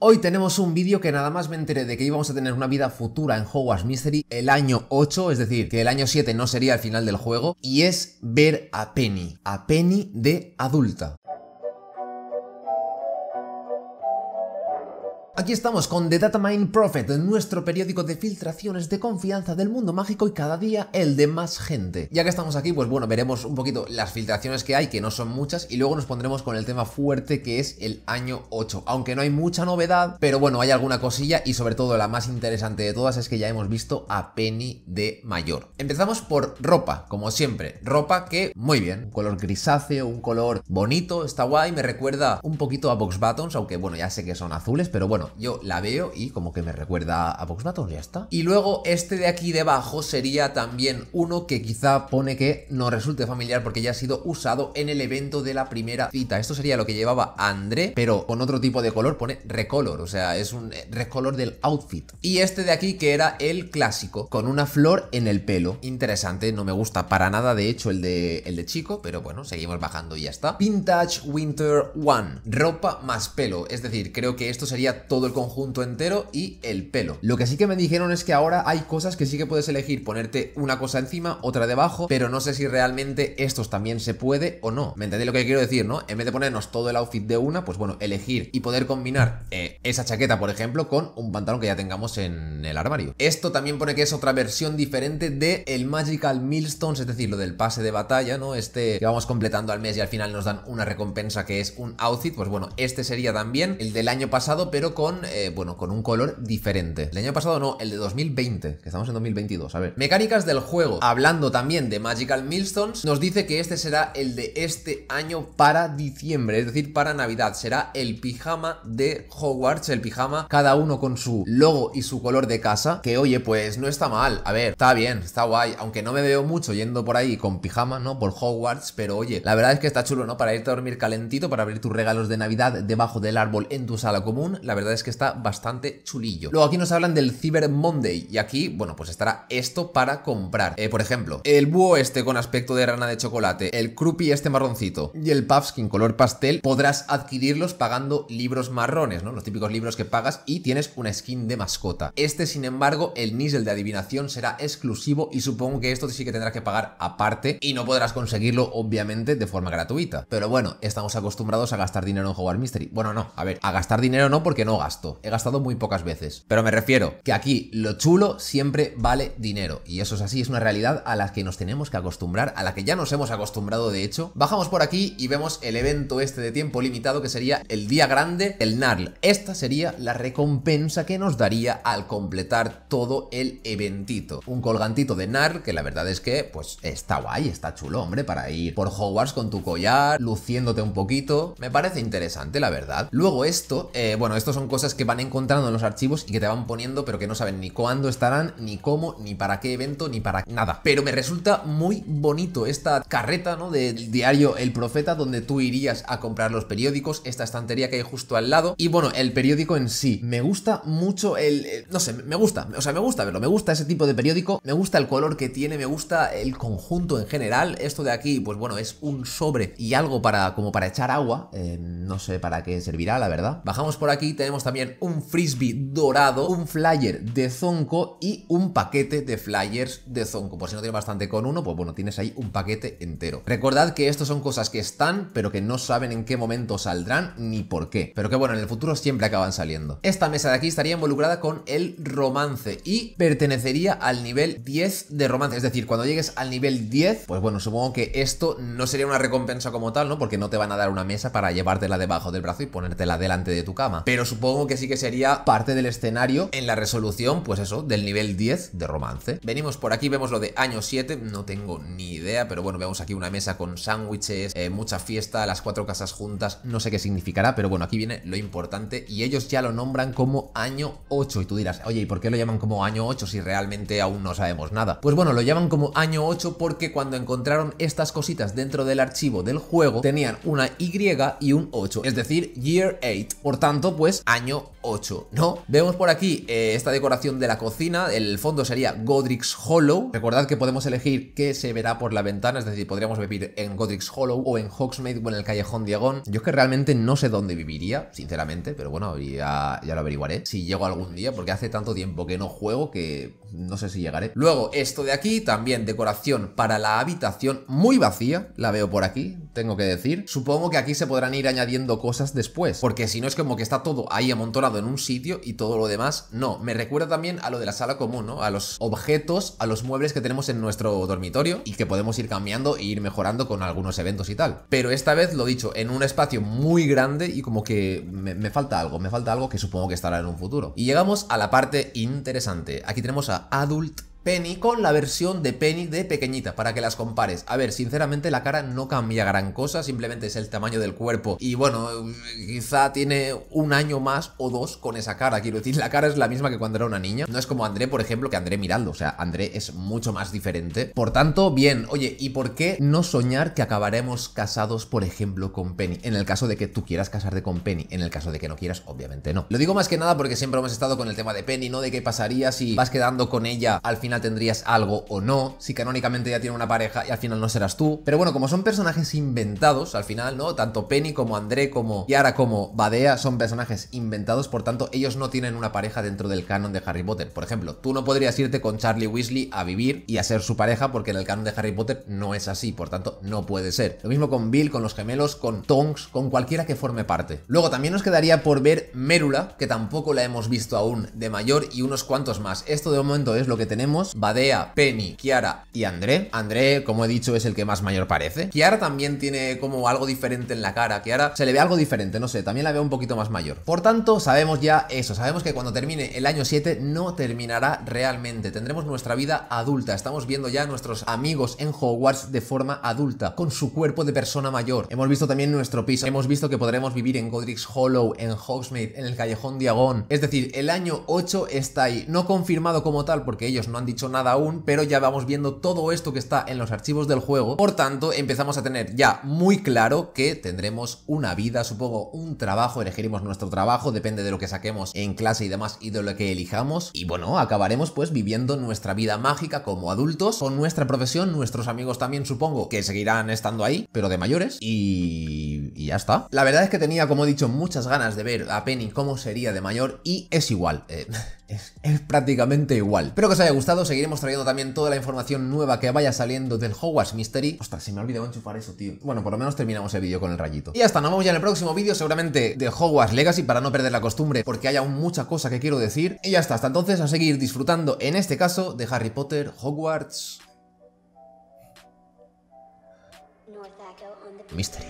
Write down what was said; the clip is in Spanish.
Hoy tenemos un vídeo que nada más me enteré de que íbamos a tener una vida futura en Hogwarts Mystery el año 8, es decir, que el año 7 no sería el final del juego, y es ver a Penny, a Penny de adulta. Aquí estamos con The Data Mine Prophet, nuestro periódico de filtraciones de confianza del mundo mágico y cada día el de más gente. Ya que estamos aquí, pues bueno, veremos un poquito las filtraciones que hay, que no son muchas, y luego nos pondremos con el tema fuerte que es el año 8. Aunque no hay mucha novedad, pero bueno, hay alguna cosilla y sobre todo la más interesante de todas es que ya hemos visto a Penny de mayor. Empezamos por ropa, como siempre. Ropa que, muy bien, un color grisáceo, un color bonito, está guay, me recuerda un poquito a Box Buttons, aunque bueno, ya sé que son azules, pero bueno, yo la veo y como que me recuerda a y ya está. Y luego este de aquí debajo sería también uno que quizá pone que no resulte familiar porque ya ha sido usado en el evento de la primera cita. Esto sería lo que llevaba André, pero con otro tipo de color pone recolor, o sea, es un eh, recolor del outfit. Y este de aquí que era el clásico, con una flor en el pelo. Interesante, no me gusta para nada, de hecho, el de, el de chico, pero bueno, seguimos bajando y ya está. Vintage Winter One, ropa más pelo, es decir, creo que esto sería todo todo el conjunto entero y el pelo. Lo que sí que me dijeron es que ahora hay cosas que sí que puedes elegir ponerte una cosa encima, otra debajo, pero no sé si realmente estos también se puede o no. ¿Me entendéis lo que quiero decir, no? En vez de ponernos todo el outfit de una, pues bueno, elegir y poder combinar eh, esa chaqueta, por ejemplo, con un pantalón que ya tengamos en el armario. Esto también pone que es otra versión diferente de el Magical Millstones, es decir, lo del pase de batalla, ¿no? Este que vamos completando al mes y al final nos dan una recompensa que es un outfit, pues bueno, este sería también el del año pasado, pero con eh, bueno, con un color diferente. El año pasado no, el de 2020, que estamos en 2022, a ver. Mecánicas del juego. Hablando también de Magical Millstones, nos dice que este será el de este año para diciembre, es decir, para Navidad. Será el pijama de Hogwarts, el pijama, cada uno con su logo y su color de casa, que oye, pues no está mal. A ver, está bien, está guay, aunque no me veo mucho yendo por ahí con pijama, ¿no? Por Hogwarts, pero oye, la verdad es que está chulo, ¿no? Para irte a dormir calentito, para abrir tus regalos de Navidad debajo del árbol en tu sala común, la verdad es es que está bastante chulillo. Luego aquí nos hablan del Cyber Monday y aquí, bueno, pues estará esto para comprar. Eh, por ejemplo, el búho este con aspecto de rana de chocolate, el Krupi este marroncito y el Puffskin color pastel, podrás adquirirlos pagando libros marrones, ¿no? Los típicos libros que pagas y tienes una skin de mascota. Este, sin embargo, el Nizzle de adivinación será exclusivo y supongo que esto sí que tendrás que pagar aparte y no podrás conseguirlo, obviamente, de forma gratuita. Pero bueno, estamos acostumbrados a gastar dinero en jugar Mystery. Bueno, no, a ver, a gastar dinero no porque no gasto. He gastado muy pocas veces. Pero me refiero que aquí lo chulo siempre vale dinero. Y eso es así, es una realidad a la que nos tenemos que acostumbrar, a la que ya nos hemos acostumbrado de hecho. Bajamos por aquí y vemos el evento este de tiempo limitado que sería el día grande el NARL. Esta sería la recompensa que nos daría al completar todo el eventito. Un colgantito de NARL que la verdad es que pues está guay, está chulo, hombre, para ir por Hogwarts con tu collar, luciéndote un poquito. Me parece interesante, la verdad. Luego esto, eh, bueno, estos son cosas que van encontrando en los archivos y que te van poniendo, pero que no saben ni cuándo estarán, ni cómo, ni para qué evento, ni para nada. Pero me resulta muy bonito esta carreta, ¿no? Del diario El Profeta, donde tú irías a comprar los periódicos, esta estantería que hay justo al lado. Y bueno, el periódico en sí. Me gusta mucho el. no sé, me gusta. O sea, me gusta verlo. Me gusta ese tipo de periódico. Me gusta el color que tiene. Me gusta el conjunto en general. Esto de aquí, pues bueno, es un sobre y algo para como para echar agua. Eh, no sé para qué servirá, la verdad. Bajamos por aquí, tenemos también un frisbee dorado, un flyer de Zonko y un paquete de flyers de Zonko. Por si no tienes bastante con uno, pues bueno, tienes ahí un paquete entero. Recordad que estos son cosas que están, pero que no saben en qué momento saldrán ni por qué. Pero que bueno, en el futuro siempre acaban saliendo. Esta mesa de aquí estaría involucrada con el romance y pertenecería al nivel 10 de romance. Es decir, cuando llegues al nivel 10, pues bueno, supongo que esto no sería una recompensa como tal, ¿no? Porque no te van a dar una mesa para llevártela debajo del brazo y ponértela delante de tu cama. Pero supongo supongo que sí que sería parte del escenario en la resolución, pues eso, del nivel 10 de romance. Venimos por aquí, vemos lo de año 7, no tengo ni idea, pero bueno, vemos aquí una mesa con sándwiches, eh, mucha fiesta, las cuatro casas juntas, no sé qué significará, pero bueno, aquí viene lo importante y ellos ya lo nombran como año 8 y tú dirás, oye, ¿y por qué lo llaman como año 8 si realmente aún no sabemos nada? Pues bueno, lo llaman como año 8 porque cuando encontraron estas cositas dentro del archivo del juego tenían una Y y un 8, es decir, Year 8, por tanto, pues año año ¿no? Vemos por aquí eh, esta decoración de la cocina, el fondo sería Godric's Hollow, recordad que podemos elegir qué se verá por la ventana, es decir, podríamos vivir en Godric's Hollow o en Hogsmeade o en el Callejón Diagon. Yo es que realmente no sé dónde viviría, sinceramente, pero bueno, ya lo averiguaré si llego algún día, porque hace tanto tiempo que no juego que no sé si llegaré. Luego, esto de aquí, también decoración para la habitación muy vacía, la veo por aquí, tengo que decir. Supongo que aquí se podrán ir añadiendo cosas después, porque si no es como que está todo ahí amontonado en un sitio y todo lo demás no. Me recuerda también a lo de la sala común, ¿no? A los objetos, a los muebles que tenemos en nuestro dormitorio y que podemos ir cambiando e ir mejorando con algunos eventos y tal. Pero esta vez, lo dicho, en un espacio muy grande y como que me, me falta algo, me falta algo que supongo que estará en un futuro. Y llegamos a la parte interesante. Aquí tenemos a Adult Penny con la versión de Penny de pequeñita, para que las compares. A ver, sinceramente la cara no cambia gran cosa, simplemente es el tamaño del cuerpo. Y bueno, quizá tiene un año más o dos con esa cara. Quiero decir, la cara es la misma que cuando era una niña. No es como André, por ejemplo, que André mirando, O sea, André es mucho más diferente. Por tanto, bien. Oye, ¿y por qué no soñar que acabaremos casados, por ejemplo, con Penny? En el caso de que tú quieras casarte con Penny. En el caso de que no quieras, obviamente no. Lo digo más que nada porque siempre hemos estado con el tema de Penny, ¿no? De qué pasaría si vas quedando con ella al final tendrías algo o no, si canónicamente ya tiene una pareja y al final no serás tú. Pero bueno, como son personajes inventados al final, ¿no? Tanto Penny como André como Yara como Badea son personajes inventados, por tanto ellos no tienen una pareja dentro del canon de Harry Potter. Por ejemplo, tú no podrías irte con Charlie Weasley a vivir y a ser su pareja porque en el canon de Harry Potter no es así, por tanto no puede ser. Lo mismo con Bill, con los gemelos, con Tonks, con cualquiera que forme parte. Luego también nos quedaría por ver Mérula, que tampoco la hemos visto aún de mayor y unos cuantos más. Esto de momento es lo que tenemos Badea, Penny, Kiara y André. André, como he dicho, es el que más mayor parece. Kiara también tiene como algo diferente en la cara. Kiara se le ve algo diferente, no sé, también la veo un poquito más mayor. Por tanto, sabemos ya eso, sabemos que cuando termine el año 7 no terminará realmente. Tendremos nuestra vida adulta. Estamos viendo ya a nuestros amigos en Hogwarts de forma adulta, con su cuerpo de persona mayor. Hemos visto también nuestro piso. Hemos visto que podremos vivir en Godric's Hollow, en Hogsmeade, en el Callejón Diagón. Es decir, el año 8 está ahí. No confirmado como tal porque ellos no han dicho nada aún, pero ya vamos viendo todo esto que está en los archivos del juego. Por tanto, empezamos a tener ya muy claro que tendremos una vida, supongo, un trabajo, elegiremos nuestro trabajo, depende de lo que saquemos en clase y demás y de lo que elijamos. Y bueno, acabaremos pues viviendo nuestra vida mágica como adultos, con nuestra profesión, nuestros amigos también supongo que seguirán estando ahí, pero de mayores. Y y, ya está. La verdad es que tenía, como he dicho, muchas ganas de ver a Penny cómo sería de mayor y es igual. Eh, es, prácticamente igual. Espero que os haya gustado, seguiremos trayendo también toda la información nueva que vaya saliendo del Hogwarts Mystery. Ostras, se me ha olvidado enchufar eso, tío. Bueno, por lo menos terminamos el vídeo con el rayito. Y hasta, nos vemos ya en el próximo vídeo, seguramente de Hogwarts Legacy, para no perder la costumbre, porque hay aún mucha cosa que quiero decir. Y ya está, hasta entonces a seguir disfrutando, en este caso, de Harry Potter, Hogwarts... Mystery.